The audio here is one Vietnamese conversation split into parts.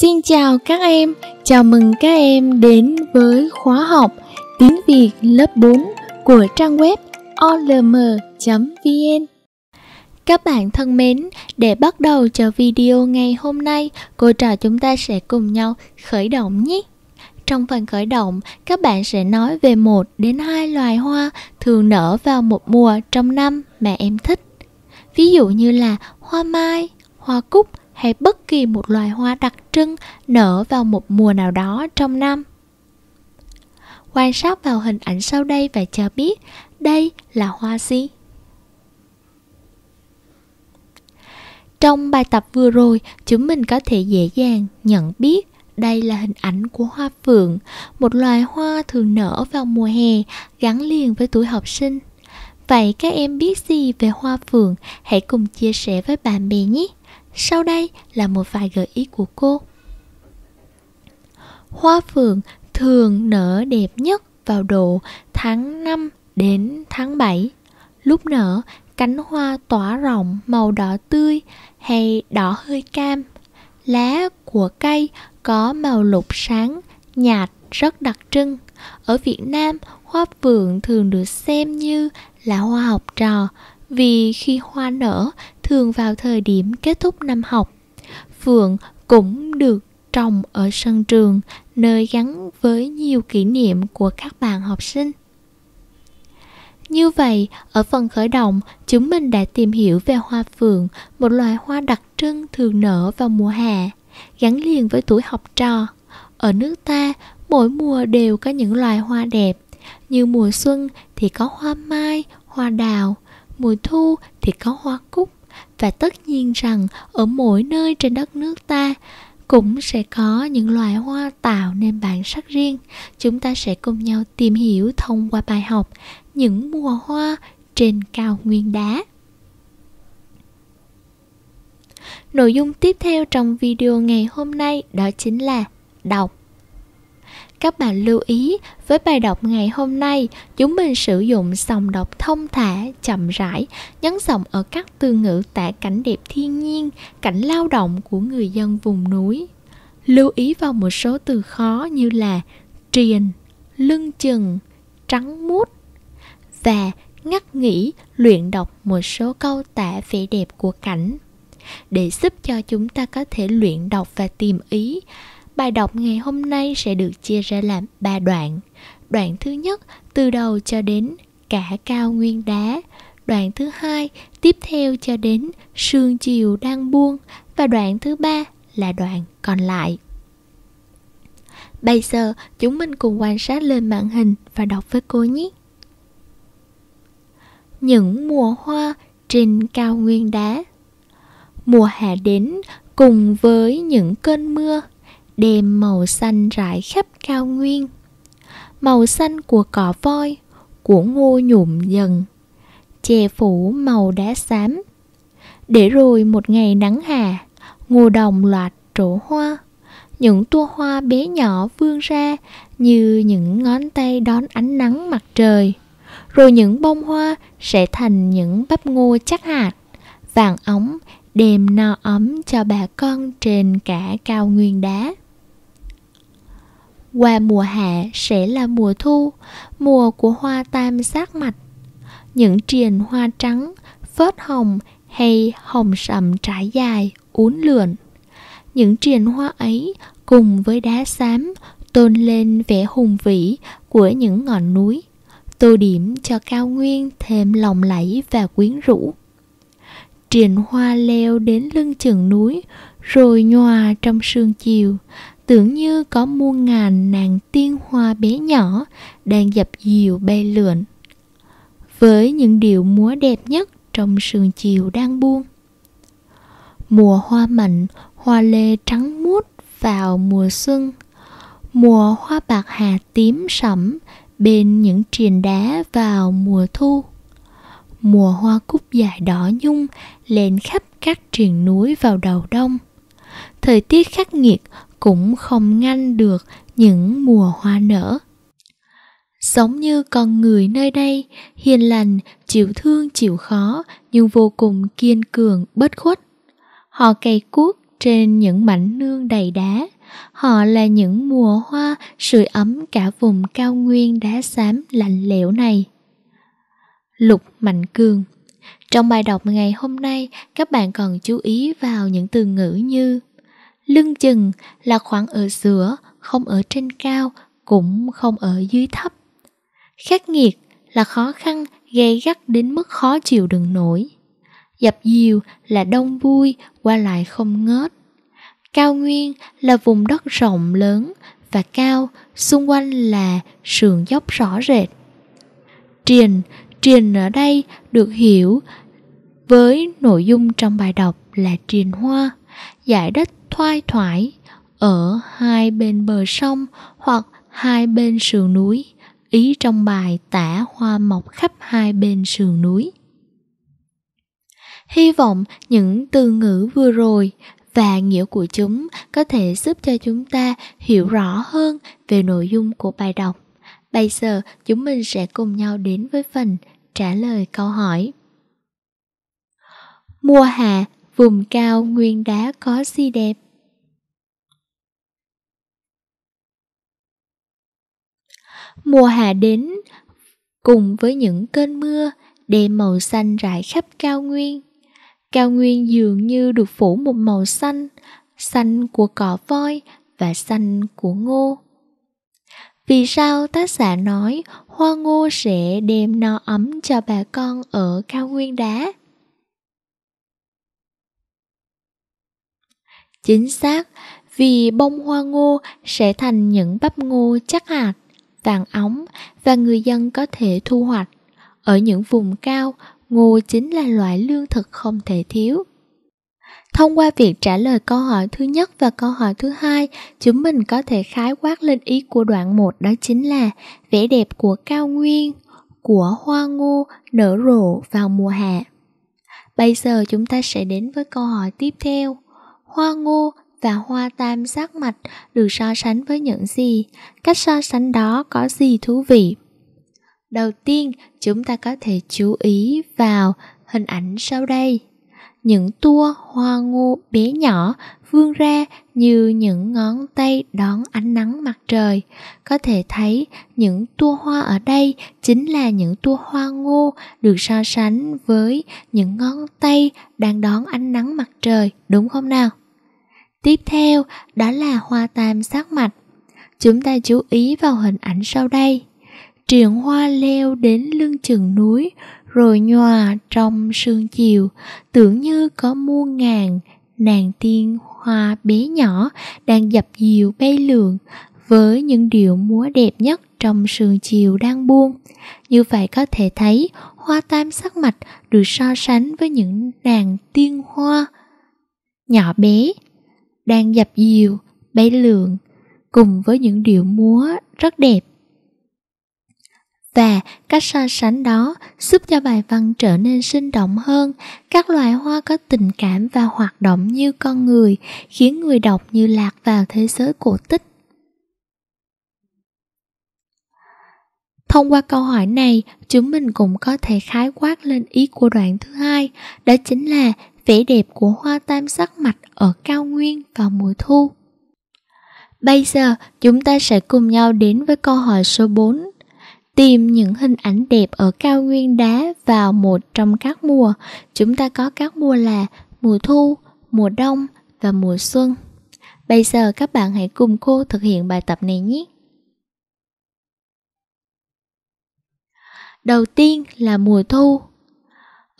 Xin chào các em, chào mừng các em đến với khóa học Tiếng Việt lớp 4 của trang web olm.vn Các bạn thân mến, để bắt đầu cho video ngày hôm nay, cô trò chúng ta sẽ cùng nhau khởi động nhé. Trong phần khởi động, các bạn sẽ nói về một đến hai loài hoa thường nở vào một mùa trong năm mà em thích. Ví dụ như là hoa mai, hoa cúc, hay bất kỳ một loài hoa đặc trưng nở vào một mùa nào đó trong năm quan sát vào hình ảnh sau đây và cho biết đây là hoa gì trong bài tập vừa rồi chúng mình có thể dễ dàng nhận biết đây là hình ảnh của hoa phượng một loài hoa thường nở vào mùa hè gắn liền với tuổi học sinh vậy các em biết gì về hoa phượng hãy cùng chia sẻ với bạn bè nhé sau đây là một vài gợi ý của cô. Hoa phượng thường nở đẹp nhất vào độ tháng 5 đến tháng 7. Lúc nở, cánh hoa tỏa rộng màu đỏ tươi hay đỏ hơi cam. Lá của cây có màu lục sáng, nhạt rất đặc trưng. Ở Việt Nam, hoa phượng thường được xem như là hoa học trò vì khi hoa nở thường vào thời điểm kết thúc năm học. Phượng cũng được trồng ở sân trường, nơi gắn với nhiều kỷ niệm của các bạn học sinh. Như vậy, ở phần khởi động, chúng mình đã tìm hiểu về hoa phượng, một loài hoa đặc trưng thường nở vào mùa hè, gắn liền với tuổi học trò. Ở nước ta, mỗi mùa đều có những loài hoa đẹp, như mùa xuân thì có hoa mai, hoa đào, mùa thu thì có hoa cúc, và tất nhiên rằng ở mỗi nơi trên đất nước ta cũng sẽ có những loài hoa tạo nên bản sắc riêng chúng ta sẽ cùng nhau tìm hiểu thông qua bài học những mùa hoa trên cao nguyên đá nội dung tiếp theo trong video ngày hôm nay đó chính là đọc các bạn lưu ý, với bài đọc ngày hôm nay, chúng mình sử dụng dòng đọc thông thả, chậm rãi, nhấn giọng ở các từ ngữ tả cảnh đẹp thiên nhiên, cảnh lao động của người dân vùng núi. Lưu ý vào một số từ khó như là triền, lưng chừng, trắng mút và ngắt nghỉ luyện đọc một số câu tả vẻ đẹp của cảnh để giúp cho chúng ta có thể luyện đọc và tìm ý Bài đọc ngày hôm nay sẽ được chia ra làm 3 đoạn. Đoạn thứ nhất từ đầu cho đến cả cao nguyên đá, đoạn thứ hai tiếp theo cho đến sương chiều đang buông và đoạn thứ ba là đoạn còn lại. Bây giờ chúng mình cùng quan sát lên màn hình và đọc với cô nhé. Những mùa hoa trên cao nguyên đá Mùa hạ đến cùng với những cơn mưa đêm màu xanh rải khắp cao nguyên màu xanh của cỏ voi của ngô nhụm dần che phủ màu đá xám để rồi một ngày nắng hà ngô đồng loạt trổ hoa những tua hoa bé nhỏ vươn ra như những ngón tay đón ánh nắng mặt trời rồi những bông hoa sẽ thành những bắp ngô chắc hạt vàng ống đem no ấm cho bà con trên cả cao nguyên đá qua mùa hạ sẽ là mùa thu, mùa của hoa tam giác mạch. Những triền hoa trắng, phớt hồng hay hồng sậm trải dài, uốn lượn. Những triền hoa ấy cùng với đá xám tôn lên vẻ hùng vĩ của những ngọn núi, tô điểm cho cao nguyên thêm lồng lẫy và quyến rũ. Triền hoa leo đến lưng chừng núi, rồi nhòa trong sương chiều, tưởng như có muôn ngàn nàng tiên hoa bé nhỏ đang dập dìu bay lượn với những điệu múa đẹp nhất trong sườn chiều đang buông mùa hoa mạnh hoa lê trắng muốt vào mùa xuân mùa hoa bạc hà tím sẫm bên những triền đá vào mùa thu mùa hoa cúc dài đỏ nhung lên khắp các triền núi vào đầu đông thời tiết khắc nghiệt cũng không ngăn được những mùa hoa nở giống như con người nơi đây hiền lành chịu thương chịu khó nhưng vô cùng kiên cường bất khuất họ cày cuốc trên những mảnh nương đầy đá họ là những mùa hoa sưởi ấm cả vùng cao nguyên đá xám lạnh lẽo này lục mạnh cường trong bài đọc ngày hôm nay các bạn cần chú ý vào những từ ngữ như Lưng chừng là khoảng ở giữa, không ở trên cao, cũng không ở dưới thấp. Khắc nghiệt là khó khăn gây gắt đến mức khó chịu đựng nổi. Dập dìu là đông vui, qua lại không ngớt. Cao nguyên là vùng đất rộng lớn và cao, xung quanh là sườn dốc rõ rệt. Triền, triền ở đây được hiểu với nội dung trong bài đọc là triền hoa, giải đất thoai thoải ở hai bên bờ sông hoặc hai bên sườn núi ý trong bài tả hoa mọc khắp hai bên sườn núi hy vọng những từ ngữ vừa rồi và nghĩa của chúng có thể giúp cho chúng ta hiểu rõ hơn về nội dung của bài đọc bây giờ chúng mình sẽ cùng nhau đến với phần trả lời câu hỏi mùa hè vùng cao nguyên đá có si đẹp. Mùa hạ đến, cùng với những cơn mưa, đem màu xanh rải khắp cao nguyên. Cao nguyên dường như được phủ một màu xanh, xanh của cỏ voi và xanh của ngô. Vì sao tác giả nói hoa ngô sẽ đem no ấm cho bà con ở cao nguyên đá? Chính xác, vì bông hoa ngô sẽ thành những bắp ngô chắc hạt, vàng óng và người dân có thể thu hoạch. Ở những vùng cao, ngô chính là loại lương thực không thể thiếu. Thông qua việc trả lời câu hỏi thứ nhất và câu hỏi thứ hai, chúng mình có thể khái quát lên ý của đoạn một đó chính là vẻ đẹp của cao nguyên, của hoa ngô nở rộ vào mùa hạ. Bây giờ chúng ta sẽ đến với câu hỏi tiếp theo hoa ngô và hoa tam giác mạch được so sánh với những gì cách so sánh đó có gì thú vị đầu tiên chúng ta có thể chú ý vào hình ảnh sau đây những tua hoa ngô bé nhỏ vươn ra như những ngón tay đón ánh nắng mặt trời có thể thấy những tua hoa ở đây chính là những tua hoa ngô được so sánh với những ngón tay đang đón ánh nắng mặt trời đúng không nào Tiếp theo đó là hoa tam sắc mạch. Chúng ta chú ý vào hình ảnh sau đây. Triển hoa leo đến lưng chừng núi, rồi nhòa trong sương chiều, tưởng như có muôn ngàn, nàng tiên hoa bé nhỏ đang dập dìu bay lượn với những điệu múa đẹp nhất trong sương chiều đang buông. Như vậy có thể thấy hoa tam sắc mạch được so sánh với những nàng tiên hoa nhỏ bé đang dập dìu, bay lượn cùng với những điệu múa rất đẹp. Và cách so sánh đó giúp cho bài văn trở nên sinh động hơn, các loài hoa có tình cảm và hoạt động như con người, khiến người đọc như lạc vào thế giới cổ tích. Thông qua câu hỏi này, chúng mình cũng có thể khái quát lên ý của đoạn thứ hai, đó chính là vẻ đẹp của hoa tam sắc mạch ở cao nguyên vào mùa thu. Bây giờ chúng ta sẽ cùng nhau đến với câu hỏi số 4. Tìm những hình ảnh đẹp ở cao nguyên đá vào một trong các mùa. Chúng ta có các mùa là mùa thu, mùa đông và mùa xuân. Bây giờ các bạn hãy cùng cô thực hiện bài tập này nhé. Đầu tiên là mùa thu.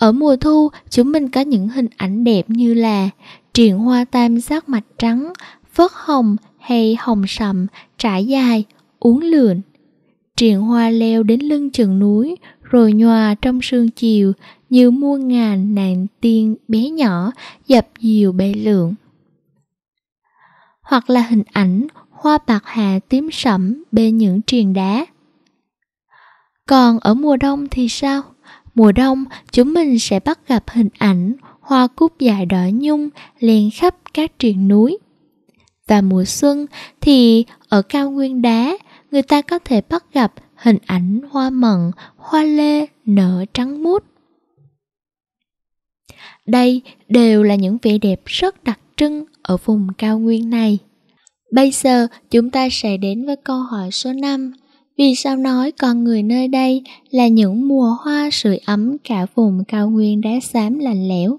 Ở mùa thu, chúng mình có những hình ảnh đẹp như là triền hoa tam giác mạch trắng, phớt hồng hay hồng sầm, trải dài, uốn lượn. Triền hoa leo đến lưng chừng núi, rồi nhòa trong sương chiều như muôn ngàn nàng tiên bé nhỏ dập dìu bay lượn Hoặc là hình ảnh hoa bạc hà tím sẫm bên những triền đá. Còn ở mùa đông thì sao? Mùa đông, chúng mình sẽ bắt gặp hình ảnh hoa cúc dài đỏ nhung len khắp các triền núi. Và mùa xuân thì ở cao nguyên đá, người ta có thể bắt gặp hình ảnh hoa mận, hoa lê nở trắng mút. Đây đều là những vẻ đẹp rất đặc trưng ở vùng cao nguyên này. Bây giờ chúng ta sẽ đến với câu hỏi số 5 vì sao nói con người nơi đây là những mùa hoa sưởi ấm cả vùng cao nguyên đá xám lạnh lẽo?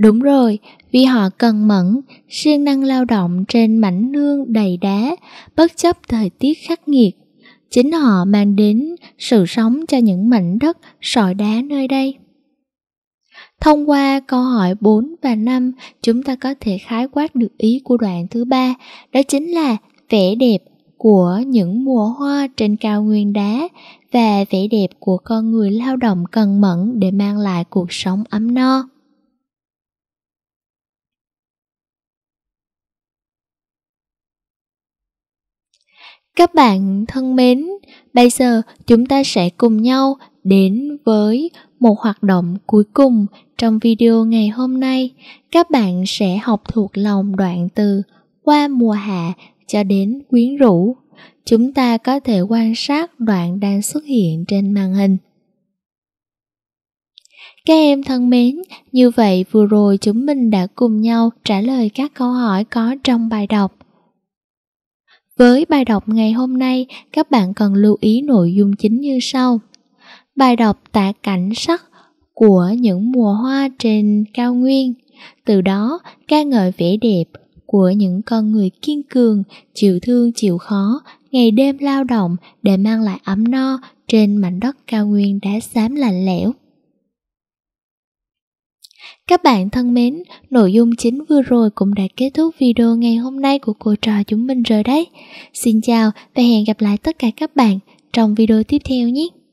Đúng rồi, vì họ cần mẫn, siêng năng lao động trên mảnh nương đầy đá, bất chấp thời tiết khắc nghiệt. Chính họ mang đến sự sống cho những mảnh đất sỏi đá nơi đây. Thông qua câu hỏi 4 và 5, chúng ta có thể khái quát được ý của đoạn thứ ba, đó chính là vẻ đẹp của những mùa hoa trên cao nguyên đá và vẻ đẹp của con người lao động cần mẫn để mang lại cuộc sống ấm no. Các bạn thân mến, bây giờ chúng ta sẽ cùng nhau đến với một hoạt động cuối cùng trong video ngày hôm nay. Các bạn sẽ học thuộc lòng đoạn từ qua mùa hạ cho đến quyến rũ. Chúng ta có thể quan sát đoạn đang xuất hiện trên màn hình. Các em thân mến, như vậy vừa rồi chúng mình đã cùng nhau trả lời các câu hỏi có trong bài đọc. Với bài đọc ngày hôm nay, các bạn cần lưu ý nội dung chính như sau. Bài đọc tả cảnh sắc của những mùa hoa trên cao nguyên, từ đó ca ngợi vẻ đẹp của những con người kiên cường, chịu thương chịu khó, ngày đêm lao động để mang lại ấm no trên mảnh đất cao nguyên đá xám lạnh lẽo. Các bạn thân mến, nội dung chính vừa rồi cũng đã kết thúc video ngày hôm nay của cô trò chúng mình rồi đấy. Xin chào và hẹn gặp lại tất cả các bạn trong video tiếp theo nhé.